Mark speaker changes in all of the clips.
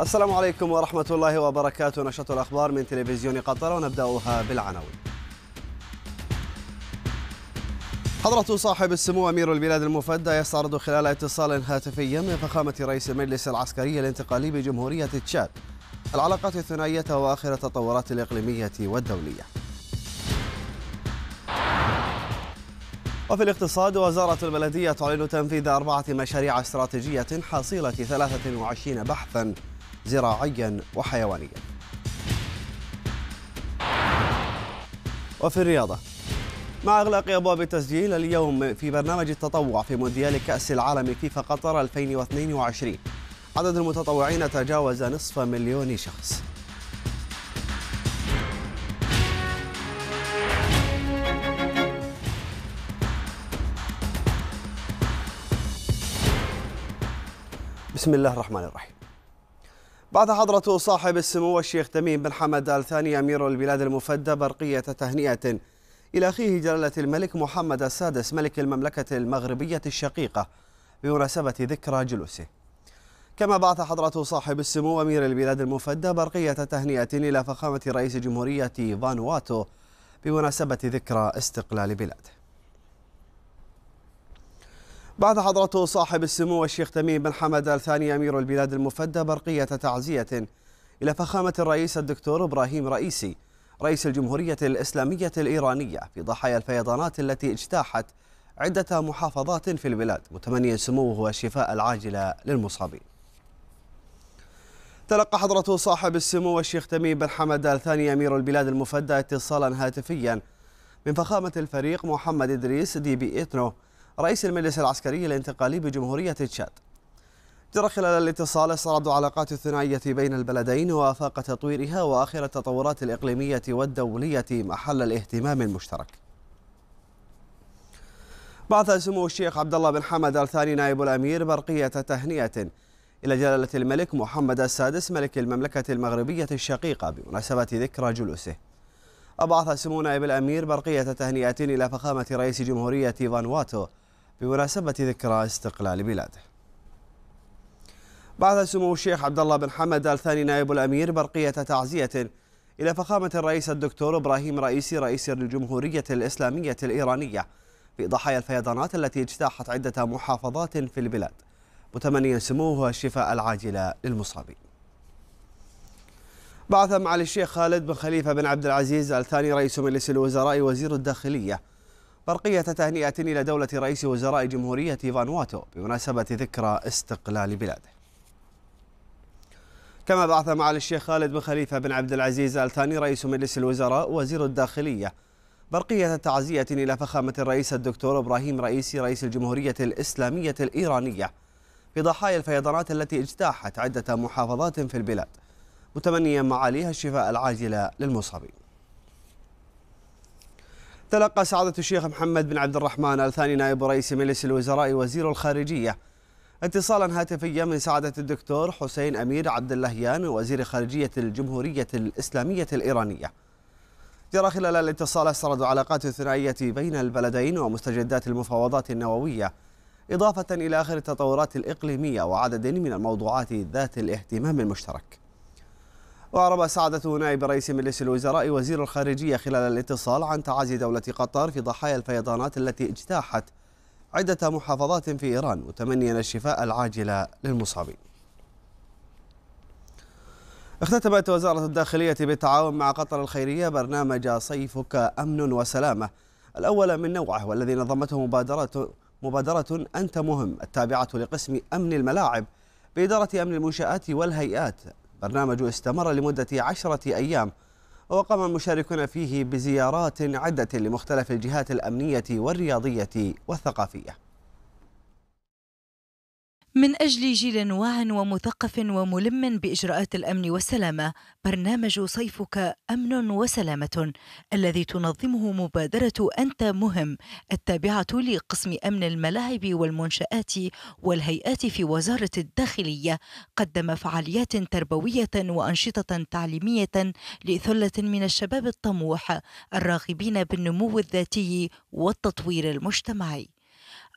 Speaker 1: السلام عليكم ورحمة الله وبركاته نشرة الأخبار من تلفزيون قطر ونبدأها بالعناوين حضرة صاحب السمو أمير البلاد المفدى يستعرض خلال اتصال هاتفي من فخامة رئيس المجلس العسكري الانتقالي بجمهورية تشاد العلاقات الثنائية وآخر التطورات الإقليمية والدولية وفي الاقتصاد وزارة البلدية تعلن تنفيذ أربعة مشاريع استراتيجية حصيلة 23 بحثاً زراعيا وحيوانيا وفي الرياضة مع إغلاق أبواب التسجيل اليوم في برنامج التطوع في مونديال كأس العالم فيفا قطر 2022 عدد المتطوعين تجاوز نصف مليون شخص بسم الله الرحمن الرحيم بعد حضرة صاحب السمو الشيخ تميم بن حمد آل ثاني أمير البلاد المفدى برقية تهنئة إلى أخيه جلالة الملك محمد السادس ملك المملكة المغربية الشقيقة بمناسبة ذكرى جلوسه كما بعث حضرة صاحب السمو أمير البلاد المفدى برقية تهنئة إلى فخامة رئيس جمهورية فانواتو بمناسبة ذكرى استقلال بلاده بعد حضرته صاحب السمو الشيخ تميم بن حمد آل ثاني أمير البلاد المفدى برقية تعزية إلى فخامة الرئيس الدكتور إبراهيم رئيسي رئيس الجمهورية الإسلامية الإيرانية في ضحايا الفيضانات التي اجتاحت عدة محافظات في البلاد متمنيا سموه الشفاء العاجل للمصابين تلقى حضرته صاحب السمو الشيخ تميم بن حمد آل ثاني أمير البلاد المفدى اتصالا هاتفيا من فخامة الفريق محمد إدريس دي بي إتنو رئيس المجلس العسكري الانتقالي بجمهورية تشاد جرى خلال الاتصال استعرض علاقات الثنائية بين البلدين وآفاق تطويرها وآخر التطورات الإقليمية والدولية محل الاهتمام المشترك بعث سمو الشيخ عبد الله بن حمد الثاني نائب الأمير برقية تهنئة إلى جلالة الملك محمد السادس ملك المملكة المغربية الشقيقة بمناسبة ذكرى جلوسه أبعث سمو نائب الأمير برقية تهنئة إلى فخامة رئيس جمهورية فانواتو بمناسبة ذكرى استقلال بلاده بعث سمو الشيخ عبد الله بن حمد آل ثاني نائب الأمير برقية تعزية إلى فخامة الرئيس الدكتور إبراهيم رئيسي رئيس الجمهورية الإسلامية الإيرانية في ضحايا الفيضانات التي اجتاحت عدة محافظات في البلاد متمنيا سموه الشفاء العاجل للمصابين بعث معالي الشيخ خالد بن خليفة بن عبد العزيز الثاني رئيس مجلس الوزراء وزير الداخلية برقية تهنئة إلى دولة رئيس وزراء جمهورية فانواتو بمناسبة ذكرى استقلال بلاده كما بعث معالي الشيخ خالد بن خليفة بن عبد العزيز الثاني رئيس مجلس الوزراء وزير الداخلية برقية تعزية إلى فخامة الرئيس الدكتور إبراهيم رئيسي رئيس الجمهورية الإسلامية الإيرانية في ضحايا الفيضانات التي اجتاحت عدة محافظات في البلاد متمنيا معاليها الشفاء العاجل للمصابين تلقى سعادة الشيخ محمد بن عبد الرحمن الثاني نائب رئيس مجلس الوزراء وزير الخارجية اتصالا هاتفيا من سعادة الدكتور حسين أمير عبد اللهيان وزير خارجية الجمهورية الإسلامية الإيرانية جرى خلال الاتصال سرد علاقات الثنائية بين البلدين ومستجدات المفاوضات النووية إضافة إلى آخر التطورات الإقليمية وعدد من الموضوعات ذات الاهتمام المشترك وأعرب سعادة نائب رئيس مجلس الوزراء وزير الخارجية خلال الاتصال عن تعازي دولة قطر في ضحايا الفيضانات التي اجتاحت عدة محافظات في إيران متمنيا الشفاء العاجل للمصابين اختتمت وزارة الداخلية بالتعاون مع قطر الخيرية برنامج صيفك أمن وسلامة الأول من نوعه والذي نظمته مبادرة مبادرة أنت مهم التابعة لقسم أمن الملاعب بإدارة أمن المنشآت والهيئات برنامج استمر لمدة عشرة أيام وقام المشاركون فيه بزيارات عدة لمختلف الجهات الأمنية والرياضية والثقافية
Speaker 2: من أجل جيل واعٍ ومثقف وملم بإجراءات الأمن والسلامة برنامج صيفك أمن وسلامة الذي تنظمه مبادرة أنت مهم التابعة لقسم أمن الملاعب والمنشآت والهيئات في وزارة الداخلية قدم فعاليات تربوية وأنشطة تعليمية لثلة من الشباب الطموح الراغبين بالنمو الذاتي والتطوير المجتمعي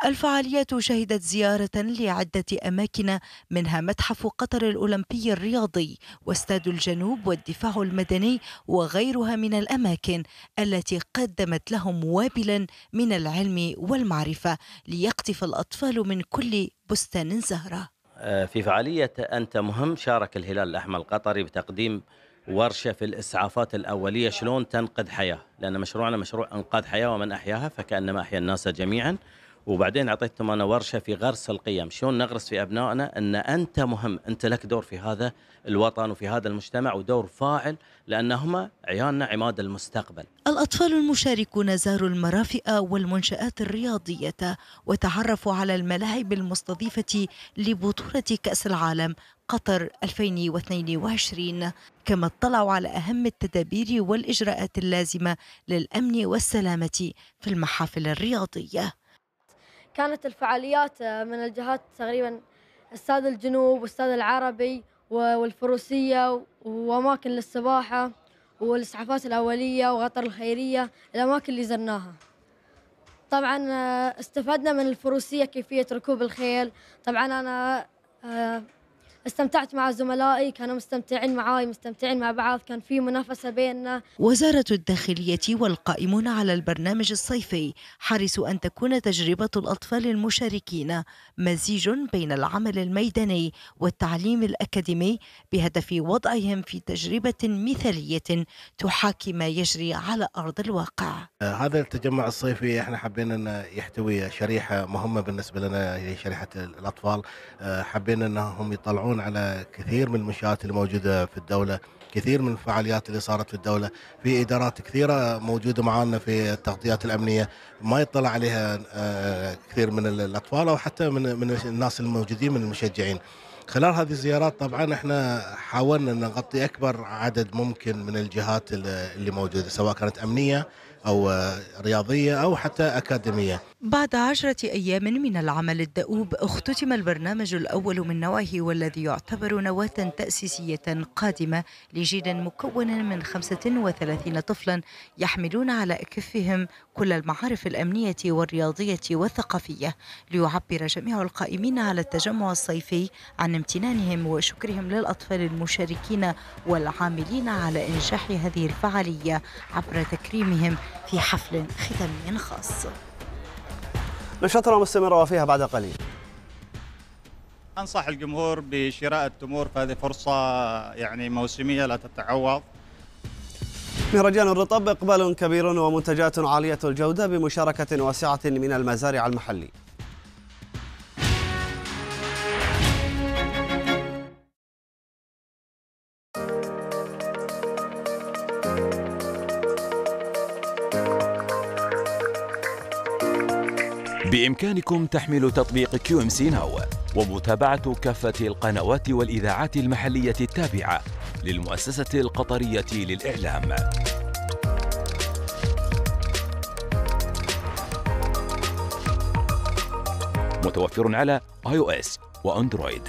Speaker 2: الفعاليات شهدت زيارة لعدة أماكن منها متحف قطر الأولمبي الرياضي واستاد الجنوب والدفاع المدني وغيرها من الأماكن التي قدمت لهم وابلا من العلم والمعرفة ليقطف الأطفال من كل بستان زهرة
Speaker 3: آه، في فعالية أنت مهم شارك الهلال الأحمر القطري بتقديم ورشة في الإسعافات الأولية شلون تنقذ حياة لأن مشروعنا مشروع إنقاذ حياة ومن أحياها فكأنما أحيا الناس جميعاً وبعدين اعطيتهم انا ورشه في غرس القيم، شلون نغرس في ابنائنا ان انت مهم، انت لك دور في هذا الوطن وفي هذا المجتمع ودور فاعل هم عيالنا عماد المستقبل.
Speaker 2: الاطفال المشاركون زاروا المرافئ والمنشات الرياضيه وتعرفوا على الملاعب المستضيفه لبطوله كاس العالم قطر 2022 كما اطلعوا على أهم التدابير والإجراءات اللازمة للأمن والسلامة في المحافل الرياضية
Speaker 3: كانت الفعاليات آه، من الجهات تقريبا استاد الجنوب واستاد العربي والفروسية وأماكن للسباحة والإسعافات الأولية وغطر الخيرية الأماكن اللي زرناها طبعا آه، استفدنا من الفروسية كيفية ركوب الخيل طبعا أنا آه، استمتعت مع زملائي كانوا مستمتعين معاي مستمتعين مع بعض كان في منافسة بيننا
Speaker 2: وزارة الداخلية والقائمون على البرنامج الصيفي حرصوا أن تكون تجربة الأطفال المشاركين مزيج بين العمل الميداني والتعليم الأكاديمي بهدف وضعهم في تجربة مثالية تحاكي ما يجري على أرض الواقع
Speaker 4: هذا التجمع الصيفي احنا حبينا أن يحتوي شريحة مهمة بالنسبة لنا هي شريحة الأطفال آه، حبينا أنهم يطلعون يسيطرون على كثير من المنشآت الموجودة في الدولة كثير من الفعاليات اللي صارت في الدولة في إدارات كثيرة موجودة معنا في التغطيات الأمنية ما يطلع عليها آه، كثير من الأطفال أو حتى من, من الناس الموجودين من المشجعين خلال هذه الزيارات طبعا احنا حاولنا نغطي اكبر عدد ممكن من الجهات اللي موجوده سواء كانت امنيه أو رياضية أو حتى أكاديمية
Speaker 2: بعد عشرة أيام من العمل الدؤوب اختتم البرنامج الأول من نوعه والذي يعتبر نواة تأسيسية قادمة لجيل مكون من 35 طفلا يحملون على أكفهم كل المعارف الأمنية والرياضية والثقافية ليعبر جميع القائمين على التجمع الصيفي عن امتنانهم وشكرهم للأطفال المشاركين والعاملين على إنجاح هذه الفعالية عبر تكريمهم في حفل ختامي خاص
Speaker 1: نشاطنا مستمرة وفيها بعد قليل
Speaker 4: أنصح الجمهور بشراء التمور فهذه فرصة
Speaker 1: يعني موسمية لا تتعوض مهرجان الرطب إقبال كبير ومنتجات عالية الجودة بمشاركة واسعة من المزارع المحلية
Speaker 5: بإمكانكم تحميل تطبيق كيو ام سي ناو ومتابعة كافة القنوات والإذاعات المحلية التابعة للمؤسسة القطرية للإعلام متوفر على iOS وأندرويد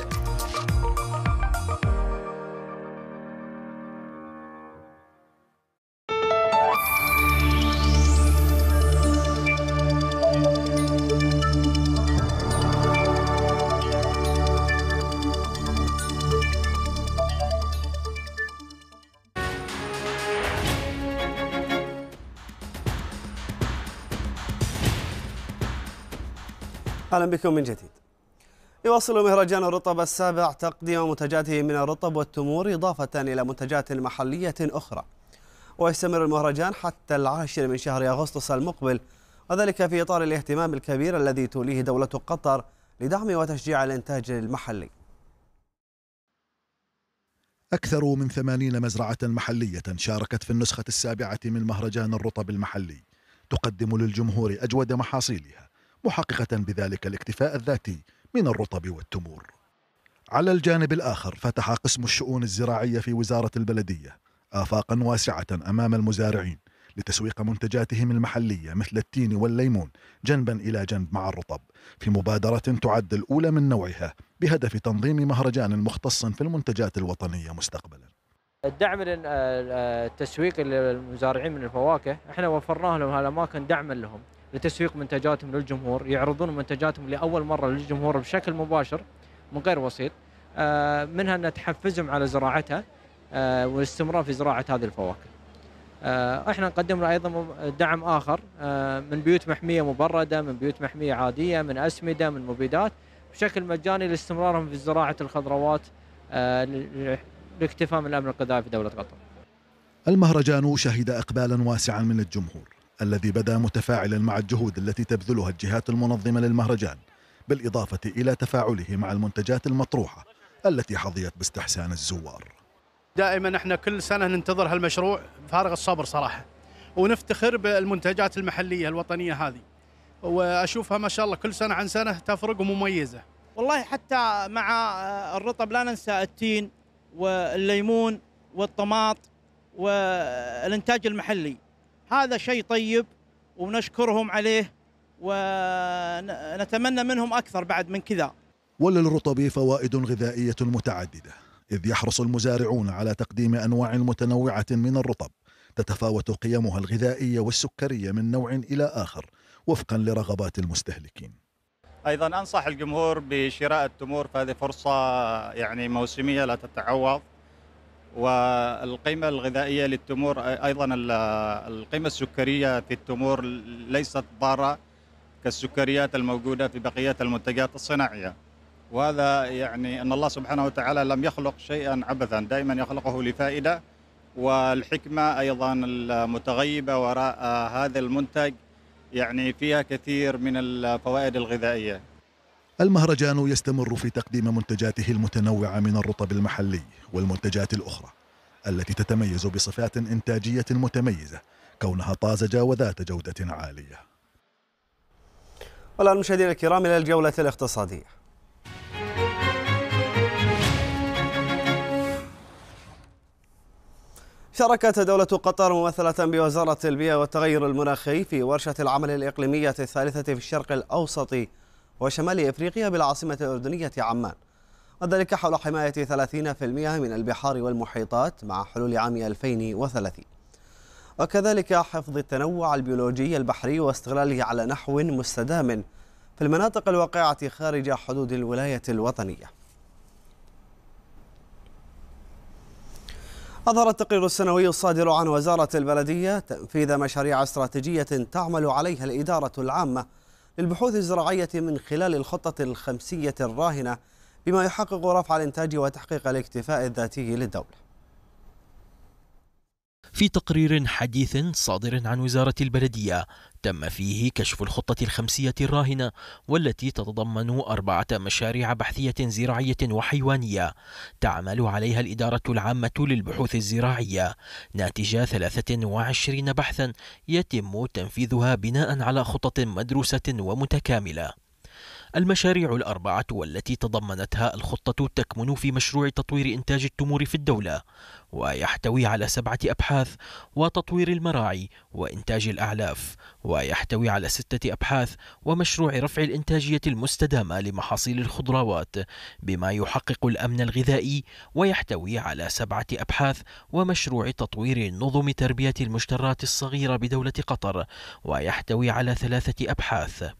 Speaker 1: اهلا بكم من جديد. يواصل مهرجان الرطب السابع تقديم منتجاته من الرطب والتمور اضافه الى منتجات محليه اخرى. ويستمر المهرجان حتى العاشر من شهر اغسطس المقبل وذلك في اطار الاهتمام الكبير الذي توليه دوله قطر لدعم وتشجيع الانتاج المحلي.
Speaker 5: أكثر من ثمانين مزرعة محلية شاركت في النسخة السابعة من مهرجان الرطب المحلي تقدم للجمهور أجود محاصيلها محققة بذلك الاكتفاء الذاتي من الرطب والتمور. على الجانب الآخر فتح قسم الشؤون الزراعية في وزارة البلدية آفاقا واسعة أمام المزارعين لتسويق منتجاتهم المحلية مثل التين والليمون جنبا إلى جنب مع الرطب في مبادرة تعد الأولى من نوعها بهدف تنظيم مهرجان مختص في المنتجات الوطنية مستقبلا
Speaker 3: الدعم آه، آه، التسويق للمزارعين من الفواكه احنا وفرناه لهم هالاماكن دعما لهم لتسويق منتجاتهم للجمهور يعرضون منتجاتهم لاول مره للجمهور بشكل مباشر من غير وسيط آه، منها ان تحفزهم على زراعتها آه، والاستمرار في زراعه هذه الفواكه. آه، احنا نقدم له ايضا دعم اخر من بيوت محميه مبرده، من بيوت محميه عاديه، من اسمده، من مبيدات بشكل مجاني لاستمرارهم في زراعه الخضروات لاكتفاء من الامن الغذائي في دوله قطر.
Speaker 5: المهرجان شهد اقبالا واسعا من الجمهور. الذي بدا متفاعلا مع الجهود التي تبذلها الجهات المنظمة للمهرجان بالإضافة إلى تفاعله مع المنتجات المطروحة التي حظيت باستحسان الزوار
Speaker 4: دائما احنا كل سنة ننتظر هالمشروع فارغ الصبر صراحة ونفتخر بالمنتجات المحلية الوطنية هذه واشوفها ما شاء الله كل سنه عن سنه تفرق ومميزه.
Speaker 3: والله حتى مع آه، الرطب لا ننسى التين والليمون والطماط والانتاج المحلي. هذا شيء طيب ونشكرهم عليه ونتمنى منهم أكثر بعد من كذا
Speaker 5: وللرطب فوائد غذائية متعددة إذ يحرص المزارعون على تقديم أنواع متنوعة من الرطب تتفاوت قيمها الغذائية والسكرية من نوع إلى آخر وفقا لرغبات المستهلكين
Speaker 4: أيضا أنصح الجمهور بشراء التمور فهذه فرصة يعني موسمية لا تتعوض والقيمة الغذائية للتمور أيضا القيمة السكرية في التمور ليست ضارة كالسكريات الموجودة في بقية المنتجات الصناعية وهذا يعني أن الله سبحانه وتعالى لم يخلق شيئا عبثا دائما يخلقه لفائدة والحكمة أيضا المتغيبة وراء هذا المنتج يعني فيها كثير من الفوائد الغذائية
Speaker 5: المهرجان يستمر في تقديم منتجاته المتنوعة من الرطب المحلي والمنتجات الأخرى التي تتميز بصفات إنتاجية متميزة كونها طازجة وذات
Speaker 1: جودة عالية والآن مشاهدينا الكرام إلى الجولة الاقتصادية شاركت دولة قطر ممثلة بوزارة البيئة والتغير المناخي في ورشة العمل الإقليمية الثالثة في الشرق الأوسط وشمال إفريقيا بالعاصمة الأردنية عمان وذلك حول حماية 30% من البحار والمحيطات مع حلول عام 2030 وكذلك حفظ التنوع البيولوجي البحري واستغلاله على نحو مستدام في المناطق الواقعة خارج حدود الولاية الوطنية أظهر التقرير السنوي الصادر عن وزارة البلدية تنفيذ مشاريع استراتيجية تعمل عليها الإدارة العامة للبحوث الزراعية من خلال الخطة الخمسية الراهنة بما يحقق رفع الإنتاج وتحقيق الاكتفاء الذاتي للدولة
Speaker 3: في تقرير حديث صادر عن وزارة البلدية تم فيه كشف الخطة الخمسية الراهنة والتي تتضمن أربعة مشاريع بحثية زراعية وحيوانية تعمل عليها الإدارة العامة للبحوث الزراعية ناتج 23 بحثا يتم تنفيذها بناء على خطط مدروسة ومتكاملة المشاريع الأربعة والتي تضمنتها الخطة تكمن في مشروع تطوير إنتاج التمور في الدولة ويحتوي على سبعة أبحاث وتطوير المراعي وإنتاج الأعلاف ويحتوي على ستة أبحاث ومشروع رفع الإنتاجية المستدامة لمحاصيل الخضروات بما يحقق الأمن الغذائي ويحتوي على سبعة أبحاث ومشروع تطوير نظم تربية المشترات الصغيرة بدولة قطر ويحتوي على ثلاثة أبحاث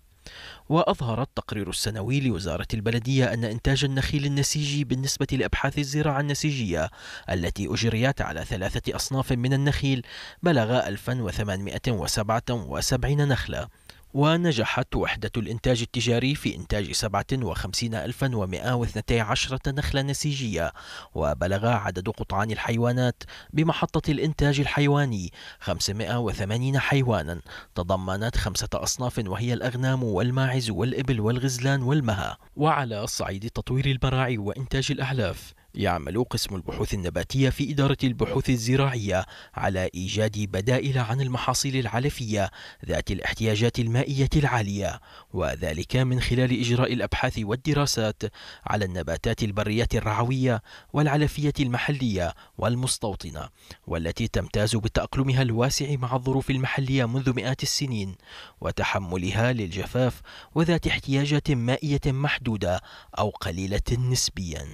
Speaker 3: وأظهر التقرير السنوي لوزارة البلدية أن إنتاج النخيل النسيجي بالنسبة لأبحاث الزراعة النسيجية التي أجريت على ثلاثة أصناف من النخيل بلغ 1877 نخلة ونجحت وحدة الإنتاج التجاري في إنتاج 57112 نخلة نسيجية وبلغ عدد قطعان الحيوانات بمحطة الإنتاج الحيواني 580 حيوانا تضمنت خمسة أصناف وهي الأغنام والماعز والإبل والغزلان والمها وعلى صعيد تطوير المراعي وإنتاج الأحلاف يعمل قسم البحوث النباتية في إدارة البحوث الزراعية على إيجاد بدائل عن المحاصيل العلفية ذات الاحتياجات المائية العالية وذلك من خلال إجراء الأبحاث والدراسات على النباتات البرية الرعوية والعلفية المحلية والمستوطنة والتي تمتاز بتأقلمها الواسع مع الظروف المحلية منذ مئات السنين وتحملها للجفاف وذات احتياجات مائية محدودة أو قليلة نسبياً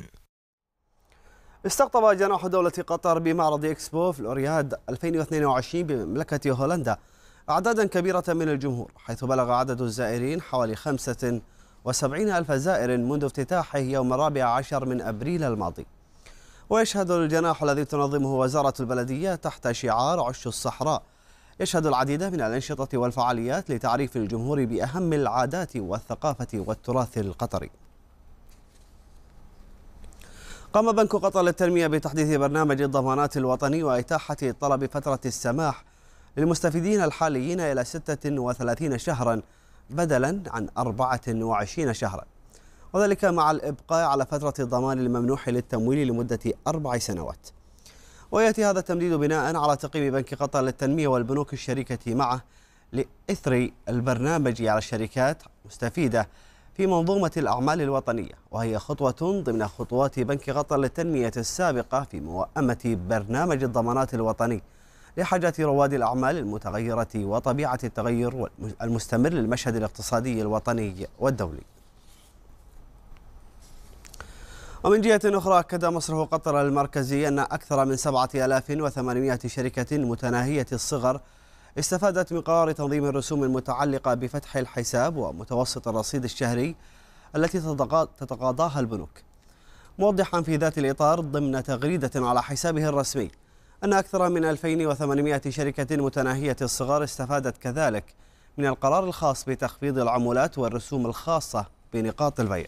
Speaker 1: استقطب جناح دولة قطر بمعرض إكسبو في الأورياد 2022 بمملكة هولندا أعدادا كبيرة من الجمهور حيث بلغ عدد الزائرين حوالي 75 ألف زائر منذ افتتاحه يوم الرابع عشر من أبريل الماضي ويشهد الجناح الذي تنظمه وزارة البلدية تحت شعار عش الصحراء يشهد العديد من الأنشطة والفعاليات لتعريف الجمهور بأهم العادات والثقافة والتراث القطري قام بنك قطر للتنمية بتحديث برنامج الضمانات الوطني وإتاحة طلب فترة السماح للمستفيدين الحاليين إلى 36 شهرا بدلا عن 24 شهرا وذلك مع الإبقاء على فترة الضمان الممنوح للتمويل لمدة أربع سنوات ويأتي هذا التمديد بناء على تقييم بنك قطر للتنمية والبنوك الشريكة معه لإثر البرنامج على الشركات مستفيدة في منظومة الأعمال الوطنية وهي خطوة ضمن خطوات بنك قطر للتنمية السابقة في موائمة برنامج الضمانات الوطني لحاجة رواد الأعمال المتغيرة وطبيعة التغير المستمر للمشهد الاقتصادي الوطني والدولي ومن جهة أخرى أكد مصرف قطر المركزي أن أكثر من 7800 شركة متناهية الصغر استفادت من قرار تنظيم الرسوم المتعلقة بفتح الحساب ومتوسط الرصيد الشهري التي تتقاضاها البنوك موضحا في ذات الإطار ضمن تغريدة على حسابه الرسمي أن أكثر من 2800 شركة متناهية الصغار استفادت كذلك من القرار الخاص بتخفيض العمولات والرسوم الخاصة بنقاط البيع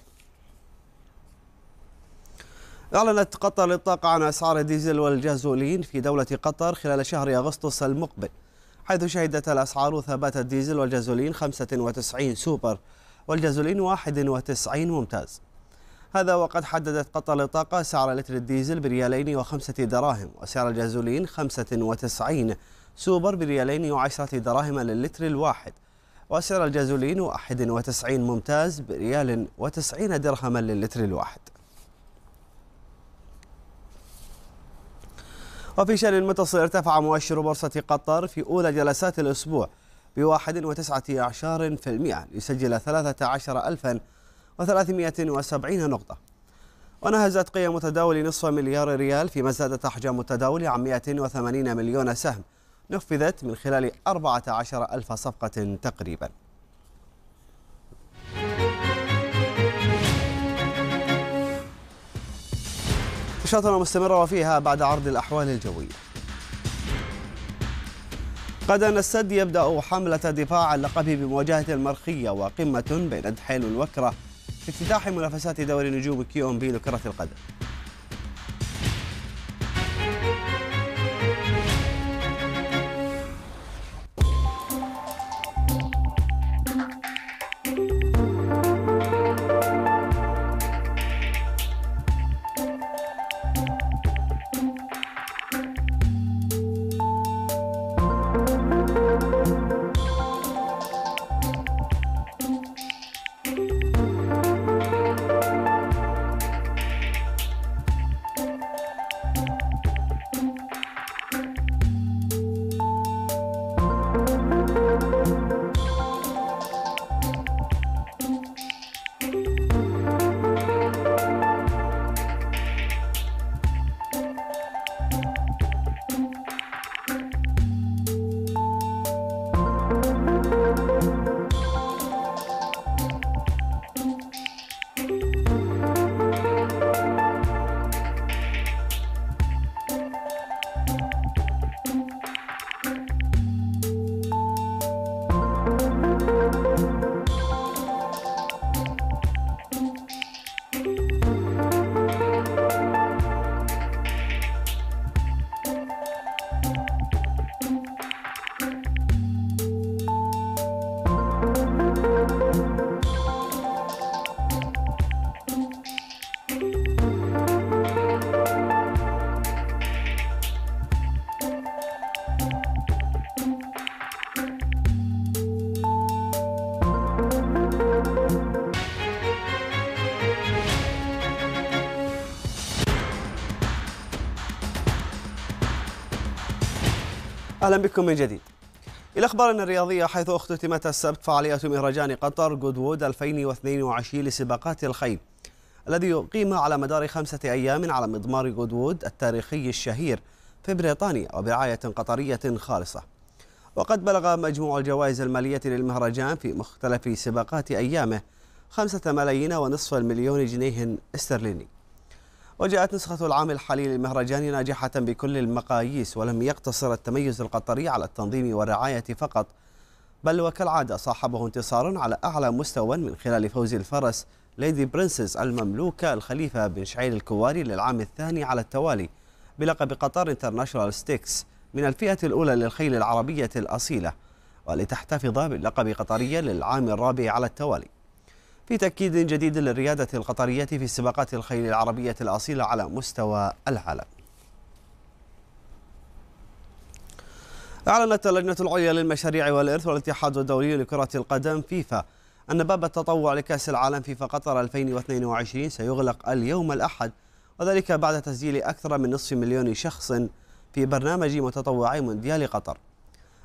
Speaker 1: أعلنت قطر للطاقة عن أسعار الديزل والجازولين في دولة قطر خلال شهر أغسطس المقبل حيث شهدت الأسعار ثبات الديزل والجازولين 95 سوبر والجازولين 91 ممتاز هذا وقد حددت قطر الطاقة سعر لتر الديزل بريالين وخمسة دراهم وسعر الجازولين 95 سوبر بريالين وعشرة دراهم للتر الواحد وسعر الجازولين 91 ممتاز بريال وتسعين درهما للتر الواحد وفي شأن متصل ارتفع مؤشر بورصة قطر في أولى جلسات الأسبوع بواحد وتسعة أعشار في المئة ليسجل ثلاثة عشر ألفا وثلاثمائة وسبعين نقطة ونهزت قيم متداول نصف مليار ريال فيما زادت أحجام متداول عن 180 مليون سهم نفذت من خلال 14 ألف صفقة تقريباً نشاطنا مستمرة وفيها بعد عرض الأحوال الجوية غدا السد يبدأ حملة دفاع اللقب بمواجهة المرخية وقمة بين دحيل والوكرة في افتتاح منافسات دوري نجوم كيو ام بي لكرة القدم أهلا بكم من جديد إلى أخبارنا الرياضية حيث اختتمت السبت فعالية مهرجان قطر جودوود 2022 لسباقات الخيل الذي أقيم على مدار خمسة أيام على مضمار جودوود التاريخي الشهير في بريطانيا وبرعاية قطرية خالصة وقد بلغ مجموع الجوائز المالية للمهرجان في مختلف سباقات أيامه خمسة ملايين ونصف المليون جنيه استرليني وجاءت نسخة العام الحالي للمهرجان ناجحة بكل المقاييس ولم يقتصر التميز القطري على التنظيم والرعاية فقط بل وكالعادة صاحبه انتصار على أعلى مستوى من خلال فوز الفرس ليدي برنسس المملوكة الخليفة بن شعيل الكواري للعام الثاني على التوالي بلقب قطر انترناشونال ستيكس من الفئة الأولى للخيل العربية الأصيلة ولتحتفظ بلقب قطرية للعام الرابع على التوالي في تأكيد جديد للريادة القطرية في سباقات الخيل العربية الأصيلة على مستوى العالم أعلنت اللجنة العليا للمشاريع والإرث والاتحاد الدولي لكرة القدم فيفا أن باب التطوع لكأس العالم فيفا قطر 2022 سيغلق اليوم الأحد وذلك بعد تسجيل أكثر من نصف مليون شخص في برنامج متطوعي مونديال قطر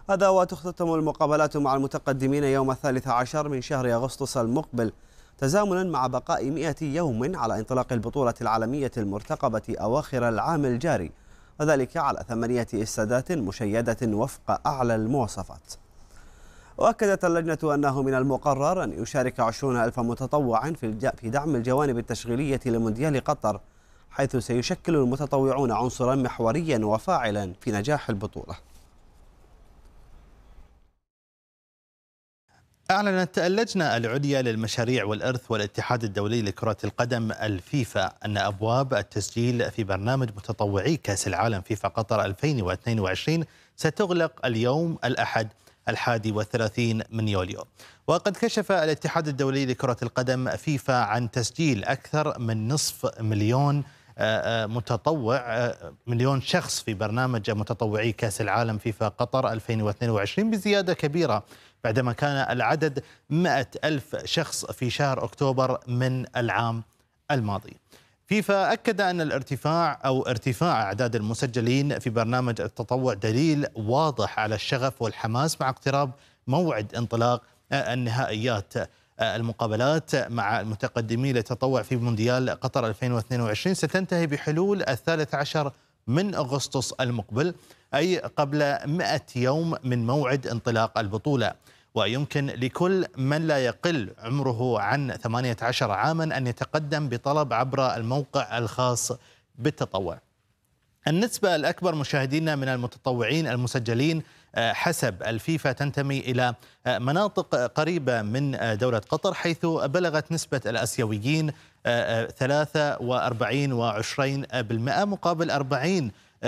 Speaker 1: هذا وتختتم المقابلات مع المتقدمين يوم الثالث عشر من شهر أغسطس المقبل تزامنا مع بقاء 100 يوم على انطلاق البطولة العالمية المرتقبة أواخر العام الجاري وذلك على ثمانية استادات مشيدة وفق أعلى المواصفات وأكدت اللجنة أنه من المقرر أن يشارك 20 ألف متطوع في دعم الجوانب التشغيلية لمونديال قطر حيث سيشكل المتطوعون عنصرا محوريا وفاعلا في نجاح البطولة
Speaker 4: أعلنت اللجنة العليا للمشاريع والإرث والاتحاد الدولي لكرة القدم الفيفا أن أبواب التسجيل في برنامج متطوعي كأس العالم فيفا قطر 2022 ستغلق اليوم الأحد الحادي والثلاثين من يوليو وقد كشف الاتحاد الدولي لكرة القدم فيفا عن تسجيل أكثر من نصف مليون آه، آه، متطوع آه، مليون شخص في برنامج متطوعي كأس العالم فيفا قطر 2022 بزيادة كبيرة بعدما كان العدد 100 ألف شخص في شهر أكتوبر من العام الماضي فيفا أكد أن الارتفاع أو ارتفاع أعداد المسجلين في برنامج التطوع دليل واضح على الشغف والحماس مع اقتراب موعد انطلاق النهائيات المقابلات مع المتقدمين للتطوع في مونديال قطر 2022 ستنتهي بحلول الثالث عشر من أغسطس المقبل أي قبل 100 يوم من موعد انطلاق البطولة ويمكن لكل من لا يقل عمره عن 18 عاما أن يتقدم بطلب عبر الموقع الخاص بالتطوع النسبة الأكبر مشاهدينا من المتطوعين المسجلين حسب الفيفا تنتمي إلى مناطق قريبة من دولة قطر حيث بلغت نسبة الأسيويين 43 و20% مقابل 40%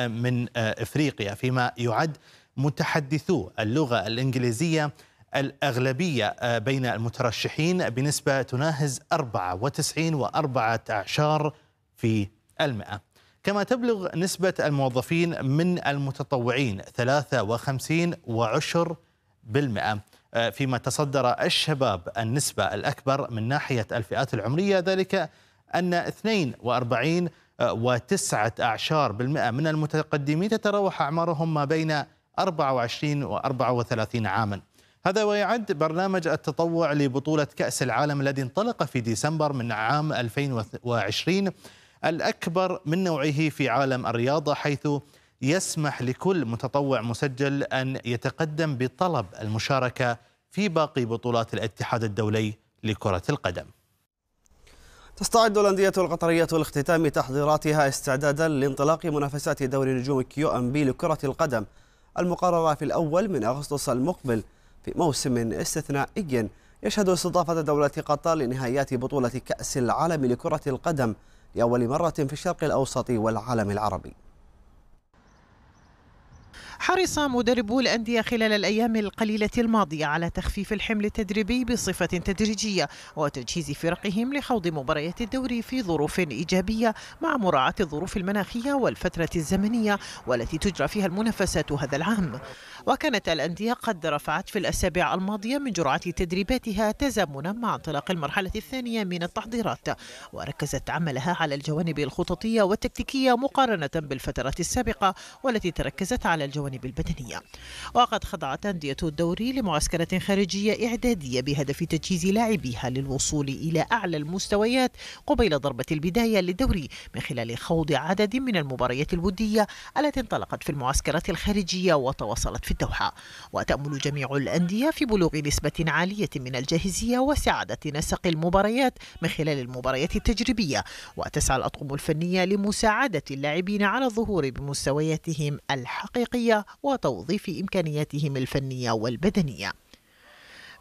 Speaker 4: من إفريقيا فيما يعد متحدثو اللغة الإنجليزية الأغلبية بين المترشحين بنسبة تناهز 94 و14 في المئة كما تبلغ نسبة الموظفين من المتطوعين 53 وعشر بالمئة آه، فيما تصدر الشباب النسبة الأكبر من ناحية الفئات العمرية ذلك أن 42 آه، وتسعة أعشار بالمئة من المتقدمين تتراوح أعمارهم ما بين 24 و 34 عاما هذا ويعد برنامج التطوع لبطولة كأس العالم الذي انطلق في ديسمبر من عام 2020 الأكبر من نوعه في عالم الرياضة حيث يسمح لكل متطوع مسجل أن يتقدم بطلب المشاركة في باقي بطولات الاتحاد الدولي لكرة القدم
Speaker 1: تستعد الأندية القطرية لاختتام تحضيراتها استعدادا لانطلاق منافسات دوري نجوم كيو أم بي لكرة القدم المقررة في الأول من أغسطس المقبل في موسم استثنائي يشهد استضافة دولة قطر لنهايات بطولة كأس العالم لكرة القدم لأول مرة في الشرق الأوسط والعالم العربي
Speaker 6: حرص مدربو الأندية خلال الأيام القليلة الماضية على تخفيف الحمل التدريبي بصفة تدريجية وتجهيز فرقهم لخوض مباريات الدوري في ظروف إيجابية مع مراعاة الظروف المناخية والفترة الزمنية والتي تجرى فيها المنافسات هذا العام وكانت الأندية قد رفعت في الأسابيع الماضية من جرعة تدريباتها تزامنا مع انطلاق المرحلة الثانية من التحضيرات وركزت عملها على الجوانب الخططية والتكتيكية مقارنة بالفترات السابقة والتي تركزت على الجوانب الجوانب البدنية وقد خضعت أندية الدوري لمعسكرات خارجية إعدادية بهدف تجهيز لاعبيها للوصول إلى أعلى المستويات قبيل ضربة البداية للدوري من خلال خوض عدد من المباريات الودية التي انطلقت في المعسكرات الخارجية وتواصلت في الدوحة وتأمل جميع الأندية في بلوغ نسبة عالية من الجاهزية وسعادة نسق المباريات من خلال المباريات التجريبية وتسعى الأطقم الفنية لمساعدة اللاعبين على الظهور بمستوياتهم الحقيقية وتوظيف إمكانياتهم الفنية والبدنية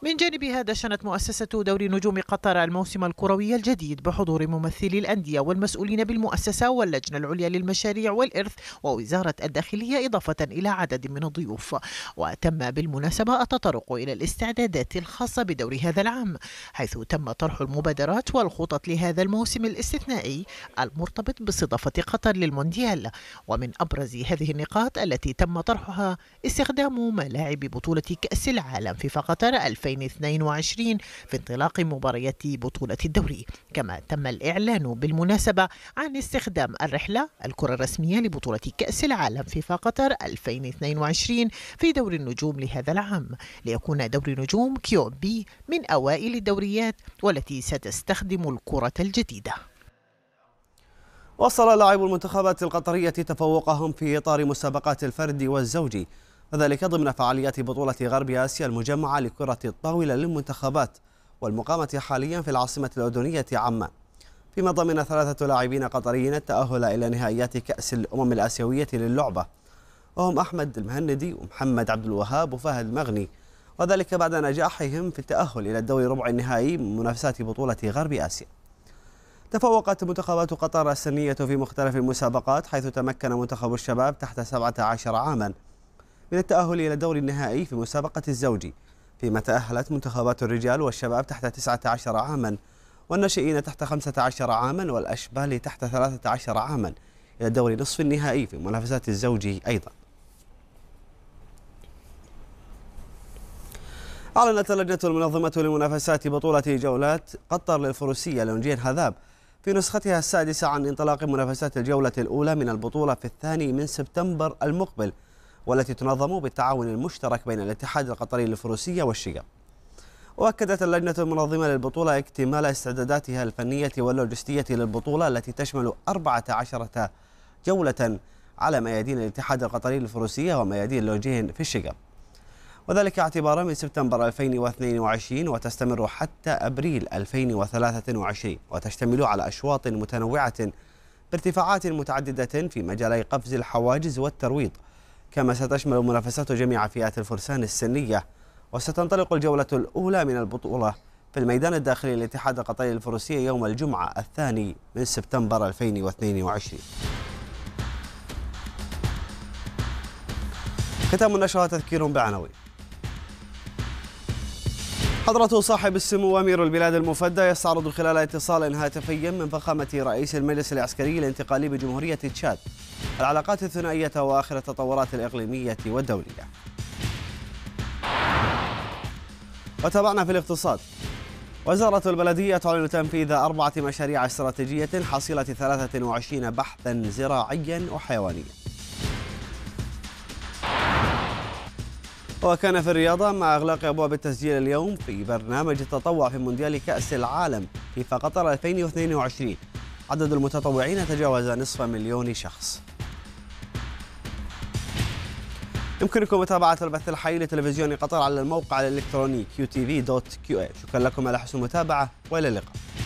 Speaker 6: من جانبها دشنت مؤسسة دوري نجوم قطر الموسم الكروي الجديد بحضور ممثلي الأندية والمسؤولين بالمؤسسة واللجنة العليا للمشاريع والإرث ووزارة الداخلية إضافة إلى عدد من الضيوف وتم بالمناسبة التطرق إلى الاستعدادات الخاصة بدور هذا العام حيث تم طرح المبادرات والخطط لهذا الموسم الاستثنائي المرتبط باستضافة قطر للمونديال ومن أبرز هذه النقاط التي تم طرحها استخدام ملاعب بطولة كأس العالم في قطر 2000 2022 في انطلاق مباريات بطولة الدوري كما تم الإعلان بالمناسبة عن استخدام الرحلة الكرة الرسمية لبطولة كأس العالم فيفا قطر 2022 في دور النجوم لهذا العام ليكون دور نجوم كيو بي من أوائل الدوريات والتي ستستخدم
Speaker 1: الكرة الجديدة وصل لاعب المنتخبات القطرية تفوقهم في إطار مسابقات الفرد والزوجي وذلك ضمن فعاليات بطولة غرب آسيا المجمعة لكرة الطاولة للمنتخبات والمقامة حاليا في العاصمة الأردنية عمان فيما ضمن ثلاثة لاعبين قطريين التأهل إلى نهائيات كأس الأمم الآسيوية للعبة وهم أحمد المهندي ومحمد عبد الوهاب وفهد المغني وذلك بعد نجاحهم في التأهل إلى الدور ربع النهائي من منافسات بطولة غرب آسيا تفوقت منتخبات قطر السنية في مختلف المسابقات حيث تمكن منتخب الشباب تحت 17 عاما من التأهل إلى الدور النهائي في مسابقة الزوجي فيما تأهلت منتخبات الرجال والشباب تحت 19 عاما والناشئين تحت 15 عاما والأشبال تحت 13 عاما إلى الدور نصف النهائي في منافسات الزوجي أيضا أعلنت اللجنة المنظمة لمنافسات بطولة جولات قطر للفروسية لونجين هذاب في نسختها السادسة عن انطلاق منافسات الجولة الأولى من البطولة في الثاني من سبتمبر المقبل والتي تنظم بالتعاون المشترك بين الاتحاد القطري للفروسية والشيا وأكدت اللجنة المنظمة للبطولة اكتمال استعداداتها الفنية واللوجستية للبطولة التي تشمل 14 جولة على ميادين الاتحاد القطري للفروسية وميادين لوجين في الشقة وذلك اعتبارا من سبتمبر 2022 وتستمر حتى أبريل 2023 وتشتمل على أشواط متنوعة بارتفاعات متعددة في مجالي قفز الحواجز والترويض كما ستشمل منافسات جميع فئات الفرسان السنية وستنطلق الجولة الأولى من البطولة في الميدان الداخلي لاتحاد قطري الفروسية يوم الجمعة الثاني من سبتمبر 2022 ختام النشرة تذكير بعناوين حضرة صاحب السمو أمير البلاد المفدى يستعرض خلال اتصال هاتفي من فخامة رئيس المجلس العسكري الانتقالي بجمهورية تشاد العلاقات الثنائية وآخر التطورات الإقليمية والدولية وتابعنا في الاقتصاد وزارة البلدية تعلن تنفيذ أربعة مشاريع استراتيجية حصيلة 23 بحثا زراعيا وحيوانيا وكان في الرياضة مع إغلاق أبواب التسجيل اليوم في برنامج التطوع في مونديال كأس العالم في قطر 2022 عدد المتطوعين تجاوز نصف مليون شخص يمكنكم متابعة البث الحي لتلفزيون قطر على الموقع الإلكتروني qtv.qa شكرا لكم على حسن المتابعة وإلى اللقاء